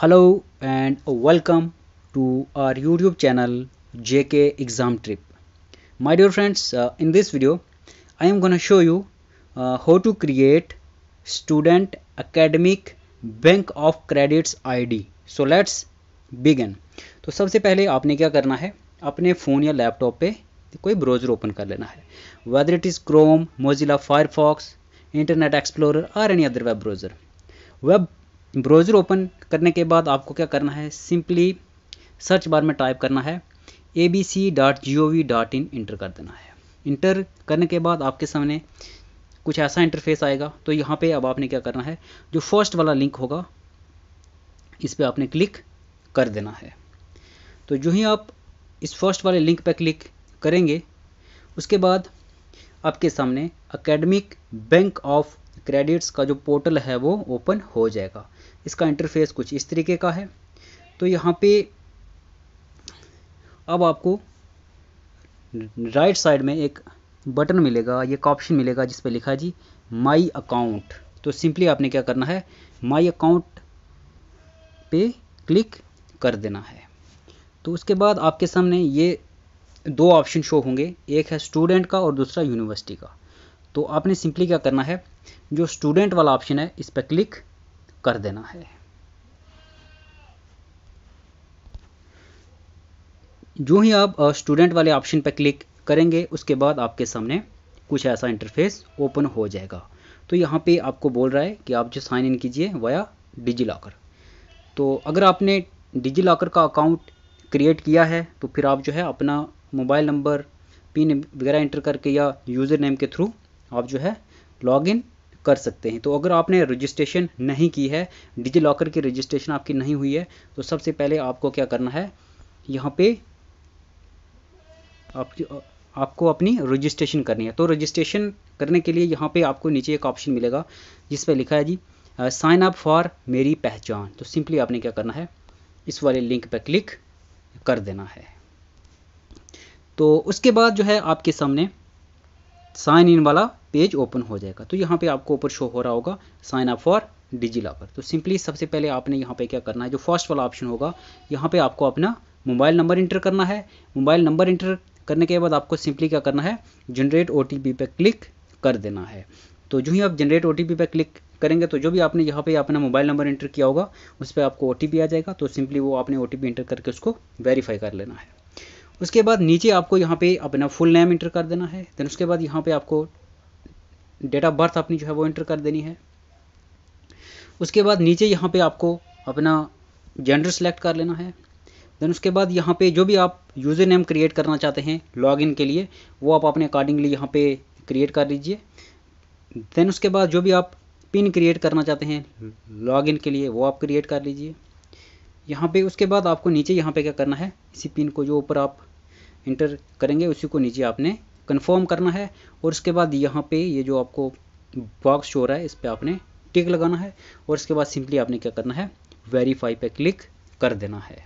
hello and welcome to our YouTube channel J K exam trip my dear friends in this video I am gonna show you how to create student academic bank of credits ID so let's begin तो सबसे पहले आपने क्या करना है अपने phone या laptop पे कोई ब्राउजर ओपन कर लेना है whether it is Chrome Mozilla Firefox internet explore और any other web browser web browser open करने के बाद आपको क्या करना है सिंपली सर्च बार में टाइप करना है A B C dot G O V dot in enter कर देना है इंटर करने के बाद आपके सामने कुछ ऐसा इंटरफेस आएगा तो यहाँ पे अब आपने क्या करना है जो फर्स्ट वाला लिंक होगा इस पर आपने क्लिक कर देना है तो जो ही आप इस फर्स्ट वाले लिंक पर क्लिक करेंगे उसके बाद आपके सामने अकेडमिक बैंक ऑफ क्रेडिट्स का जो पोर्टल है वो ओपन हो जाएगा इसका इंटरफेस कुछ इस तरीके का है तो यहाँ पे अब आपको राइट साइड में एक बटन मिलेगा ये एक ऑप्शन मिलेगा जिस पर लिखा है जी माई अकाउंट तो सिंपली आपने क्या करना है माई अकाउंट पे क्लिक कर देना है तो उसके बाद आपके सामने ये दो ऑप्शन शो होंगे एक है स्टूडेंट का और दूसरा यूनिवर्सिटी का तो आपने सिंपली क्या करना है जो स्टूडेंट वाला ऑप्शन है इस पर क्लिक कर देना है जो ही आप स्टूडेंट वाले ऑप्शन पर क्लिक करेंगे उसके बाद आपके सामने कुछ ऐसा इंटरफेस ओपन हो जाएगा तो यहाँ पे आपको बोल रहा है कि आप जो साइन इन कीजिए वाया डिजी लॉकर तो अगर आपने डिजी लॉकर का अकाउंट क्रिएट किया है तो फिर आप जो है अपना मोबाइल नंबर पिन वगैरह इंटर करके या यूज़र नेम के थ्रू आप जो है लॉगिन कर सकते हैं तो अगर आपने रजिस्ट्रेशन नहीं की है डिजी लॉकर की रजिस्ट्रेशन आपकी नहीं हुई है तो सबसे पहले आपको क्या करना है यहाँ पे आपकी आपको अपनी रजिस्ट्रेशन करनी है तो रजिस्ट्रेशन करने के लिए यहाँ पे आपको नीचे एक ऑप्शन मिलेगा जिस पर लिखा है जी साइन अप फॉर मेरी पहचान तो सिंपली आपने क्या करना है इस वाले लिंक पर क्लिक कर देना है तो उसके बाद जो है आपके सामने साइन इन वाला पेज ओपन हो जाएगा तो यहाँ पे आपको ऊपर शो हो रहा होगा sign up for DigiLocker तो सिंपली सबसे पहले आपने यहाँ पे क्या करना है जो फर्स्ट वाला ऑप्शन होगा यहाँ पे आपको अपना मोबाइल नंबर इंटर करना है मोबाइल नंबर इंटर करने के बाद आपको सिंपली क्या करना है जनरेट ओ टी पे क्लिक कर देना है तो जो ही आप जनरेट ओ टी पे क्लिक करेंगे तो जो भी आपने यहाँ पे अपना मोबाइल नंबर इंटर किया होगा उस पर आपको ओ आ जाएगा तो सिंपली वो आपने ओ इंटर करके उसको वेरीफाई कर लेना है उसके बाद नीचे आपको यहाँ पे अपना फुल नेम इंटर कर देना है देन उसके बाद यहाँ पे आपको डेट ऑफ बर्थ अपनी जो है वो इंटर कर देनी है उसके बाद नीचे यहाँ पे आपको अपना जेंडर सेलेक्ट कर लेना है देन उसके बाद यहाँ पे जो भी आप यूज़र नेम क्रिएट करना चाहते हैं लॉगिन के लिए वो आप अपने अकॉर्डिंगली यहाँ पे क्रिएट कर लीजिए देन उसके बाद जो भी आप पिन क्रिएट करना चाहते हैं लॉगिन के लिए वो आप क्रिएट कर लीजिए यहाँ पे उसके बाद आपको नीचे यहाँ पे क्या करना है इसी पिन को जो ऊपर आप इंटर करेंगे उसी को नीचे आपने कंफर्म करना है और उसके बाद यहाँ पे ये जो आपको बॉक्स शो रहा है इस पर आपने टिक लगाना है और इसके बाद सिंपली आपने क्या करना है वेरीफाई पे क्लिक कर देना है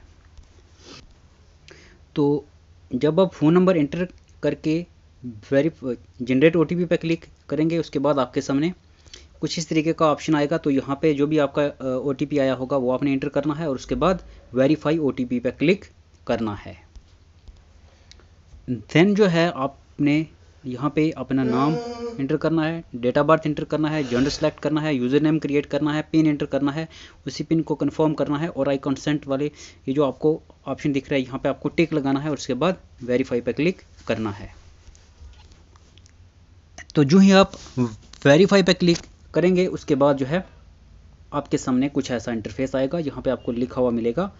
तो जब आप फ़ोन नंबर इंटर करके वेरी जनरेट ओ पे क्लिक करेंगे उसके बाद आपके सामने कुछ इस तरीके का ऑप्शन आएगा तो यहाँ पे जो भी आपका ओ आया होगा वो आपने एंटर करना है और उसके बाद verify O T P click करना है देन जो है आपने यहाँ पे अपना नाम एंटर करना है डेट ऑफ बर्थ एंटर करना है जेंडर सेलेक्ट करना है यूज़र नेम क्रिएट करना है पिन एंटर करना है उसी पिन को कंफर्म करना है और आई कंसेंट वाले ये जो आपको ऑप्शन दिख रहा है यहाँ पे आपको टिक लगाना है और उसके बाद वेरीफाई पे क्लिक करना है तो जो ही आप वेरीफाई पे क्लिक करेंगे उसके बाद जो है आपके सामने कुछ ऐसा इंटरफेस आएगा यहाँ पे आपको लिखा हुआ मिलेगा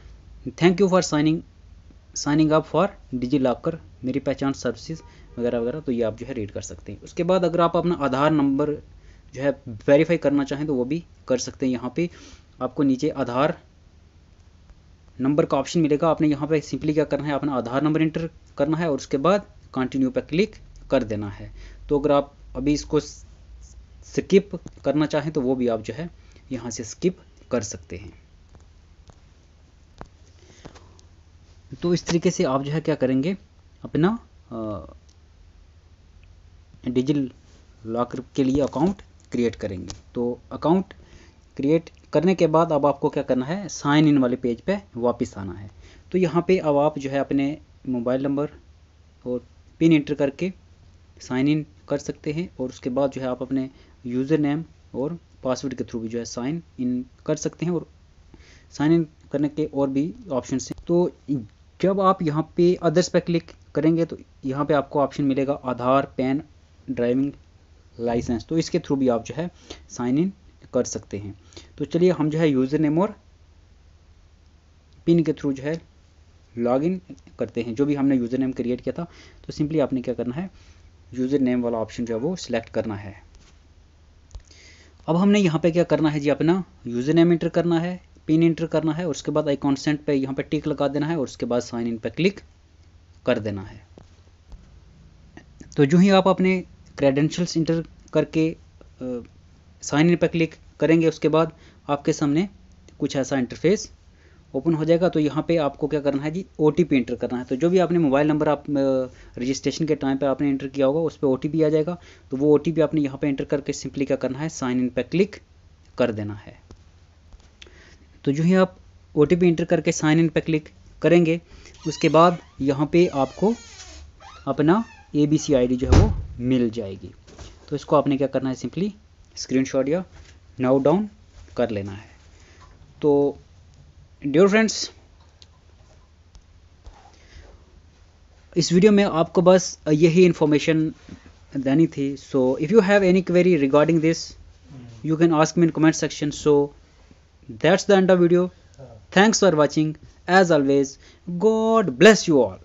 thank you for signing signing up for DigiLocker मेरी पहचान सर्विसेज वगैरह वगैरह तो ये आप जो है रीड कर सकते हैं उसके बाद अगर आप अपना आधार नंबर जो है वेरीफाई करना चाहें तो वो भी कर सकते हैं यहाँ पे आपको नीचे आधार नंबर का ऑप्शन मिलेगा आपने यहाँ पे सिंपली क्या करना है अपना आधार नंबर इंटर करना है और उसके बाद कंटिन्यू पर क्लिक कर देना है तो अगर आप अभी इसको स्किप करना चाहें तो वो भी आप जो है यहाँ से स्किप कर सकते हैं तो इस तरीके से आप जो है क्या करेंगे अपना डिजिटल लॉकर के लिए अकाउंट क्रिएट करेंगे तो अकाउंट क्रिएट करने के बाद अब आपको क्या करना है साइन इन वाले पेज पे वापस आना है तो यहाँ पे अब आप जो है अपने मोबाइल नंबर और पिन इंटर करके साइन इन कर सकते हैं और उसके बाद जो है आप अपने यूज़र नेम और पासवर्ड के थ्रू भी जो है साइन इन कर सकते हैं और साइन इन करने के और भी ऑप्शन हैं तो जब आप यहाँ पे अदर्स पर क्लिक करेंगे तो यहाँ पे आपको ऑप्शन मिलेगा आधार पैन ड्राइविंग लाइसेंस तो इसके थ्रू भी आप जो है साइन इन कर सकते हैं तो चलिए हम जो है यूज़र नेम और पिन के थ्रू जो है लॉगिन करते हैं जो भी हमने यूज़र नेम क्रिएट किया था तो सिंपली आपने क्या करना है यूज़र नेम वाला ऑप्शन जो है वो सिलेक्ट करना है अब हमने यहाँ पे क्या करना है जी अपना यूज़र नेम इंटर करना है पिन इंटर करना है और उसके बाद आई कॉन्सेंट पे यहाँ पे टिक लगा देना है और उसके बाद साइन इन पे क्लिक कर देना है तो जो ही आप अपने क्रेडेंशियल्स इंटर करके साइन इन पे क्लिक करेंगे उसके बाद आपके सामने कुछ ऐसा इंटरफेस ओपन हो जाएगा तो यहाँ पे आपको क्या करना है जी ओ एंटर करना है तो जो भी आपने मोबाइल नंबर आप रजिस्ट्रेशन के टाइम पे आपने एंटर किया होगा उस पर ओ आ जाएगा तो वो ओ आपने यहाँ पे एंटर करके सिंपली क्या करना है साइन इन पे क्लिक कर देना है तो जो ही आप ओ एंटर करके साइन इन पे क्लिक करेंगे उसके बाद यहाँ पे आपको अपना ए बी सी आई जो है वो मिल जाएगी तो इसको आपने क्या करना है सिंपली स्क्रीन या नाउ डाउन कर लेना है तो डियर फ्रेंड्स इस वीडियो में आपको बस यही इन्फॉर्मेशन देनी थी so if you have any query regarding this you can ask me in comment section so that's the end of video thanks for watching as always God bless you all